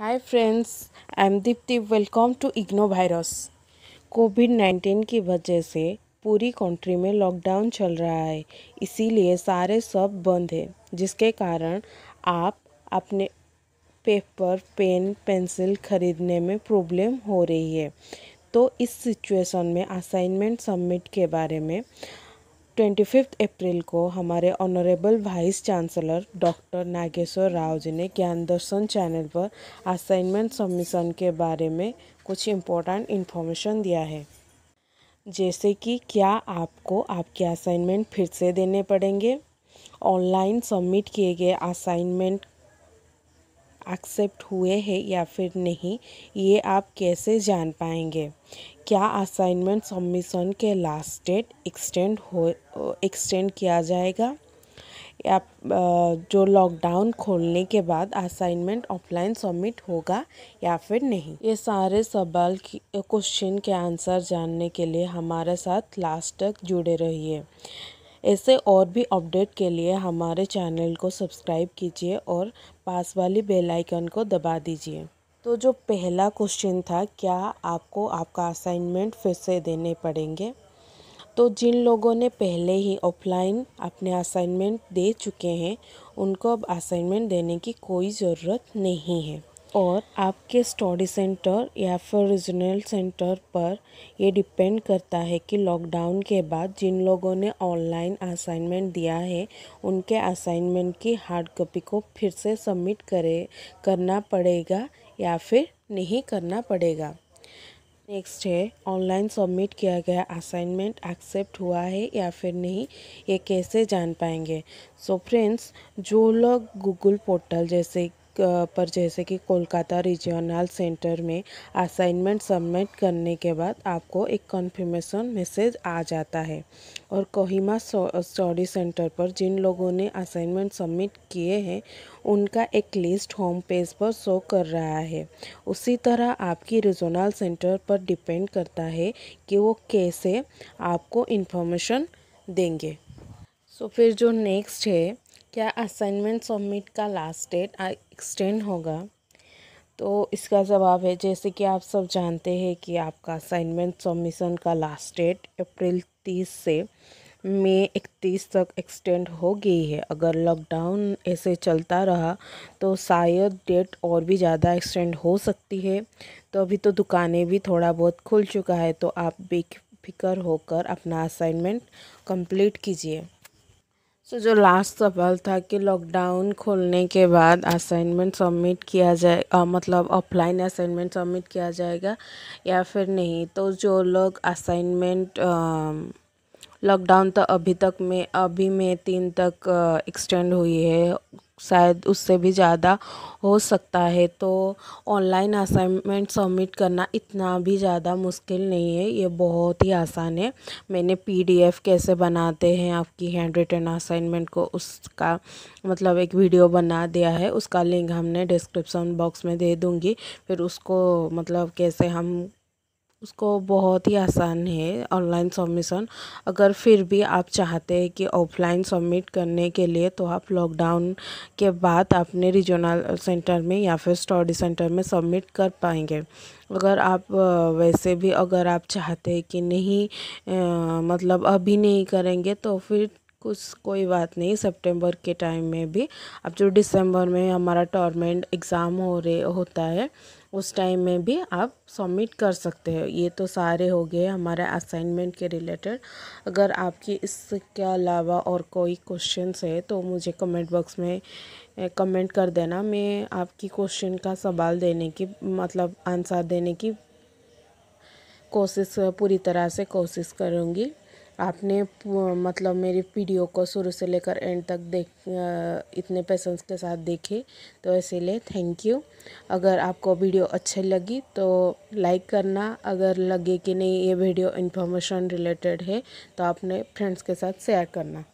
hi friends I am Deepti welcome to IGNOU virus COVID nineteen की वजह से पूरी कंट्री में लॉकडाउन चल रहा है इसीलिए सारे सब बंद है जिसके कारण आप अपने पेपर पेन पेंसिल खरीदने में प्रॉब्लम हो रही है तो इस सिचुएशन में असाइनमेंट सबमिट के बारे में ट्वेंटी फिफ्थ अप्रैल को हमारे honourable vice chancellor doctor Nageshwar Rao ji ने ज्ञान दर्शन चैनल पर असाइनमेंट सबमिशन के बारे में कुछ इम्पोर्टेंट इन्फॉर्मेशन दिया है जैसे कि क्या आपको आपके असाइनमेंट फिर से देने पड़ेंगे ऑनलाइन सबमिट किए गए असाइनमेंट एक्सेप्ट हुए हैं या फिर नहीं ये आप कैसे जान पाएंगे क्या असाइनमेंट सबमिशन के लास्ट डेट एक्सटेंड हो एक्सटेंड किया जाएगा या जो लॉकडाउन खोलने के बाद असाइनमेंट ऑफलाइन सबमिट होगा या फिर नहीं ये सारे सवाल क्वेश्चन के आंसर जानने के लिए हमारे साथ लास्ट तक जुड़े रहिए ऐसे और भी अपडेट के लिए हमारे चैनल को सब्सक्राइब कीजिए और पास वाली बेल आइकन को दबा दीजिए तो जो पहला क्वेश्चन था क्या आपको आपका असाइनमेंट फिर से देने पड़ेंगे तो जिन लोगों ने पहले ही ऑफलाइन अपने असाइनमेंट दे चुके हैं उनको अब असाइनमेंट देने की कोई ज़रूरत नहीं है और आपके स्टडी सेंटर या फिर रीजनल सेंटर पर ये डिपेंड करता है कि लॉकडाउन के बाद जिन लोगों ने ऑनलाइन असाइनमेंट दिया है उनके असाइनमेंट की हार्ड कॉपी को फिर से सबमिट करे करना पड़ेगा या फिर नहीं करना पड़ेगा नेक्स्ट है ऑनलाइन सबमिट किया गया असाइनमेंट एक्सेप्ट हुआ है या फिर नहीं ये कैसे जान पाएंगे सो so फ्रेंड्स जो लोग गूगल पोर्टल जैसे पर जैसे कि कोलकाता रीजनल सेंटर में असाइनमेंट सबमिट करने के बाद आपको एक कन्फर्मेशन मैसेज आ जाता है और कोहिमा स्टडी सेंटर पर जिन लोगों ने असाइनमेंट सबमिट किए हैं उनका एक लिस्ट होम पेज पर शो कर रहा है उसी तरह आपकी रीजनल सेंटर पर डिपेंड करता है कि वो कैसे आपको इन्फॉर्मेशन देंगे सो so, फिर जो नेक्स्ट है क्या असाइनमेंट सबमिट का लास्ट डेट एक्सटेंड होगा तो इसका जवाब है जैसे कि आप सब जानते हैं कि आपका असाइनमेंट सबमिशन का लास्ट डेट अप्रैल तीस से मई इकतीस तक एक्सटेंड हो गई है अगर लॉकडाउन ऐसे चलता रहा तो शायद डेट और भी ज़्यादा एक्सटेंड हो सकती है तो अभी तो दुकानें भी थोड़ा बहुत खुल चुका है तो आप बेफिक्र होकर अपना असाइनमेंट कंप्लीट कीजिए सो so, जो लास्ट सवाल था कि लॉकडाउन खोलने के बाद असाइनमेंट सबमिट किया जाए आ, मतलब ऑफलाइन असाइनमेंट सबमिट किया जाएगा या फिर नहीं तो जो लोग असाइनमेंट लॉकडाउन तो अभी तक में अभी में तीन तक एक्सटेंड हुई है शायद उससे भी ज़्यादा हो सकता है तो ऑनलाइन असाइनमेंट सबमिट करना इतना भी ज़्यादा मुश्किल नहीं है ये बहुत ही आसान है मैंने पीडीएफ कैसे बनाते हैं आपकी हैंड रिटन असाइनमेंट को उसका मतलब एक वीडियो बना दिया है उसका लिंक हमने डिस्क्रिप्सन बॉक्स में दे दूँगी फिर उसको मतलब कैसे हम उसको बहुत ही आसान है ऑनलाइन सबमिशन अगर फिर भी आप चाहते हैं कि ऑफलाइन सबमिट करने के लिए तो आप लॉकडाउन के बाद अपने रीजनल सेंटर में या फिर स्टडी सेंटर में सबमिट कर पाएंगे अगर आप वैसे भी अगर आप चाहते हैं कि नहीं आ, मतलब अभी नहीं करेंगे तो फिर कुछ कोई बात नहीं सितंबर के टाइम में भी अब जो दिसंबर में हमारा टॉर्मेंट एग्ज़ाम हो रहे होता है उस टाइम में भी आप सबमिट कर सकते हो ये तो सारे हो गए हमारे असाइनमेंट के रिलेटेड अगर आपकी इसके अलावा और कोई क्वेश्चंस है तो मुझे कमेंट बॉक्स में कमेंट कर देना मैं आपकी क्वेश्चन का सवाल देने की मतलब आंसर देने की कोशिश पूरी तरह से कोशिश करूँगी आपने मतलब मेरी वीडियो को शुरू से लेकर एंड तक देख इतने पैसेंस के साथ देखे तो इसीलिए थैंक यू अगर आपको वीडियो अच्छी लगी तो लाइक करना अगर लगे कि नहीं ये वीडियो इन्फॉर्मेशन रिलेटेड है तो आपने फ्रेंड्स के साथ शेयर करना